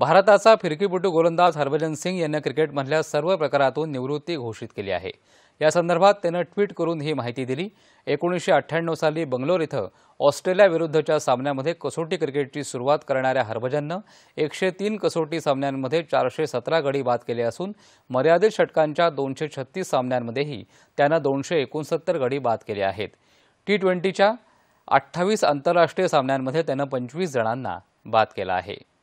भारताचा फिरकीपटू गोलंदाज हरभजन सिंग यांनी क्रिकेटमधल्या सर्व प्रकारातून निवृत्ती घोषित केली आहे या संदर्भात त्यानं ट्विट करून ही माहिती दिली एकोणीसशे अठ्ठ्याण्णव साली बंगलोर इथं ऑस्ट्रेलियाविरुद्धच्या सामन्यामध्ये कसोटी क्रिकेटची सुरुवात करणाऱ्या हरभजननं एकशे तीन कसोटी सामन्यांमध्ये चारशे सतरा गडी बाद केले असून मर्यादित षटकांच्या दोनशे छत्तीस सामन्यांमध्येही त्यानं दोनशे एकोणसत्तर गडी बाद केले आहेत टी ट्वेंटीच्या अठ्ठावीस आंतरराष्ट्रीय सामन्यांमध्ये त्यानं पंचवीस जणांना बाद केला आहे